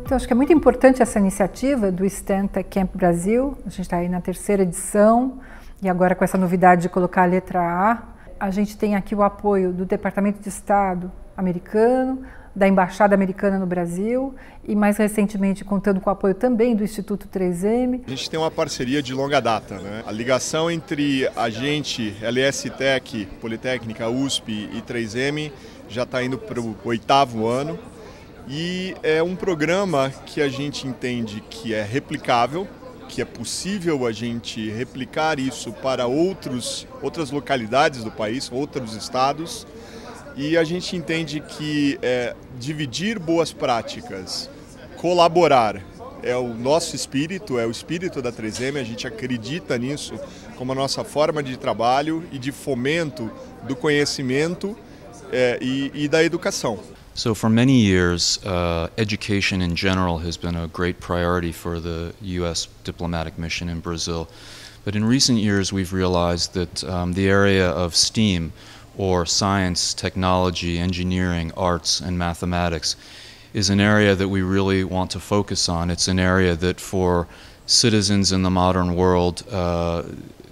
Então, acho que é muito importante essa iniciativa do Stenta Camp Brasil. A gente está aí na terceira edição e agora com essa novidade de colocar a letra A. A gente tem aqui o apoio do Departamento de Estado americano, da Embaixada Americana no Brasil e, mais recentemente, contando com o apoio também do Instituto 3M. A gente tem uma parceria de longa data. Né? A ligação entre a gente, LS Tech, Politécnica, USP e 3M já está indo para o oitavo ano. E é um programa que a gente entende que é replicável, que é possível a gente replicar isso para outros, outras localidades do país, outros estados e a gente entende que é, dividir boas práticas, colaborar, é o nosso espírito, é o espírito da 3M, a gente acredita nisso como a nossa forma de trabalho e de fomento do conhecimento é, e, e da educação. So for many years, uh, education in general has been a great priority for the U.S. diplomatic mission in Brazil. But in recent years, we've realized that um, the area of STEAM, or science, technology, engineering, arts, and mathematics is an area that we really want to focus on. It's an area that for citizens in the modern world, uh,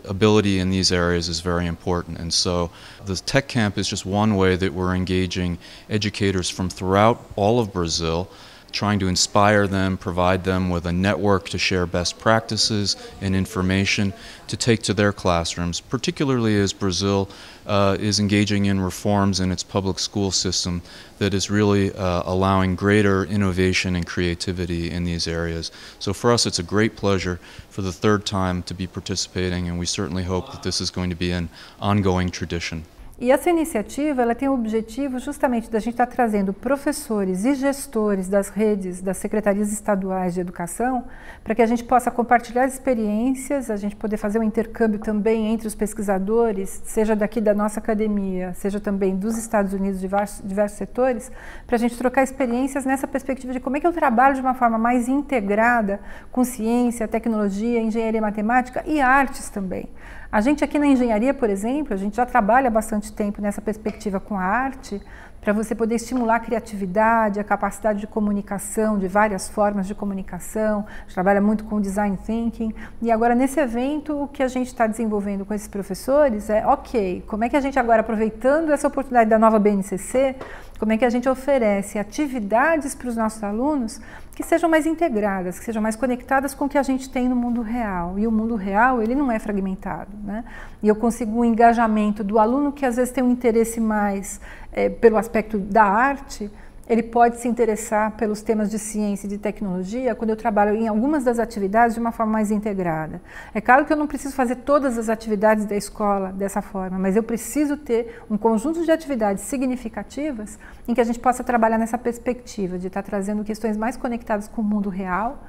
ability in these areas is very important. And so the Tech Camp is just one way that we're engaging educators from throughout all of Brazil trying to inspire them, provide them with a network to share best practices and information to take to their classrooms, particularly as Brazil uh, is engaging in reforms in its public school system that is really uh, allowing greater innovation and creativity in these areas. So for us, it's a great pleasure for the third time to be participating, and we certainly hope that this is going to be an ongoing tradition. E essa iniciativa ela tem o objetivo justamente da gente estar tá trazendo professores e gestores das redes, das secretarias estaduais de educação, para que a gente possa compartilhar experiências, a gente poder fazer um intercâmbio também entre os pesquisadores, seja daqui da nossa academia, seja também dos Estados Unidos, de diversos, diversos setores, para a gente trocar experiências nessa perspectiva de como é que eu trabalho de uma forma mais integrada com ciência, tecnologia, engenharia matemática e artes também. A gente aqui na engenharia, por exemplo, a gente já trabalha bastante tempo nessa perspectiva com a arte, para você poder estimular a criatividade, a capacidade de comunicação, de várias formas de comunicação. A gente trabalha muito com design thinking. E agora, nesse evento, o que a gente está desenvolvendo com esses professores é: ok, como é que a gente agora, aproveitando essa oportunidade da nova BNCC, como é que a gente oferece atividades para os nossos alunos que sejam mais integradas, que sejam mais conectadas com o que a gente tem no mundo real. E o mundo real, ele não é fragmentado, né? E eu consigo o um engajamento do aluno que às vezes tem um interesse mais é, pelo aspecto da arte, ele pode se interessar pelos temas de ciência e de tecnologia quando eu trabalho em algumas das atividades de uma forma mais integrada. É claro que eu não preciso fazer todas as atividades da escola dessa forma, mas eu preciso ter um conjunto de atividades significativas em que a gente possa trabalhar nessa perspectiva de estar trazendo questões mais conectadas com o mundo real,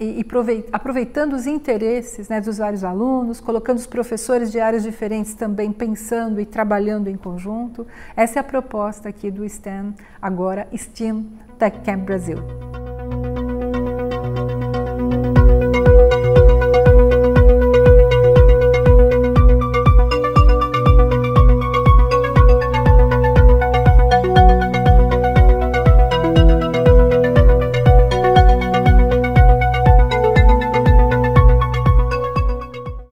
e, aproveitando os interesses né, dos vários alunos, colocando os professores de áreas diferentes também pensando e trabalhando em conjunto. Essa é a proposta aqui do STEM, agora STEAM Tech Camp Brasil.